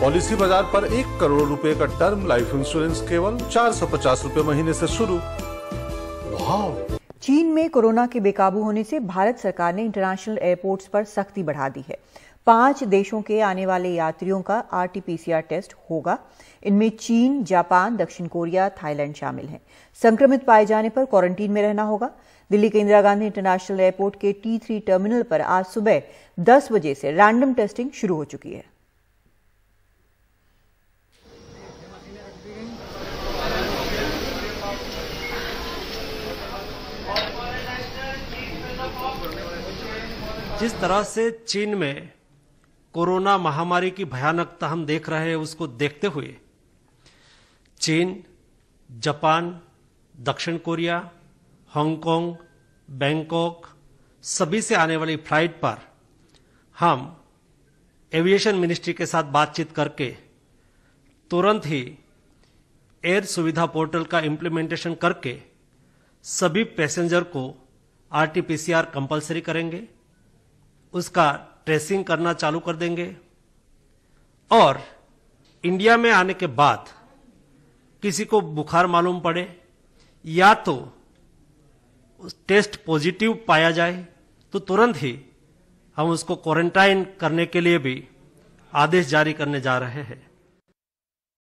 policy बाजार पर एक करोड़ रुपए का टर्म लाइफ इंश्योरेंस केवल चार सौ पचास रूपए महीने से शुरू चीन में कोरोना के बेकाबू होने से भारत सरकार ने इंटरनेशनल एयरपोर्ट्स पर सख्ती बढ़ा दी है पांच देशों के आने वाले यात्रियों का आरटीपीसीआर टेस्ट होगा इनमें चीन जापान दक्षिण कोरिया थाईलैंड शामिल हैं संक्रमित पाए जाने पर क्वारंटीन में रहना होगा दिल्ली के इंदिरा गांधी इंटरनेशनल एयरपोर्ट के टी थ्री टर्मिनल पर आज सुबह दस बजे से रैंडम टेस्टिंग शुरू हो चुकी है जिस तरह से चीन में कोरोना महामारी की भयानकता हम देख रहे हैं उसको देखते हुए चीन जापान दक्षिण कोरिया हांगकांग बैंकॉक सभी से आने वाली फ्लाइट पर हम एविएशन मिनिस्ट्री के साथ बातचीत करके तुरंत ही एयर सुविधा पोर्टल का इम्प्लीमेंटेशन करके सभी पैसेंजर को आरटीपीसीआर कंपलसरी करेंगे उसका ट्रेसिंग करना चालू कर देंगे और इंडिया में आने के बाद किसी को बुखार मालूम पड़े या तो टेस्ट पॉजिटिव पाया जाए तो तुरंत ही हम उसको क्वारंटाइन करने के लिए भी आदेश जारी करने जा रहे हैं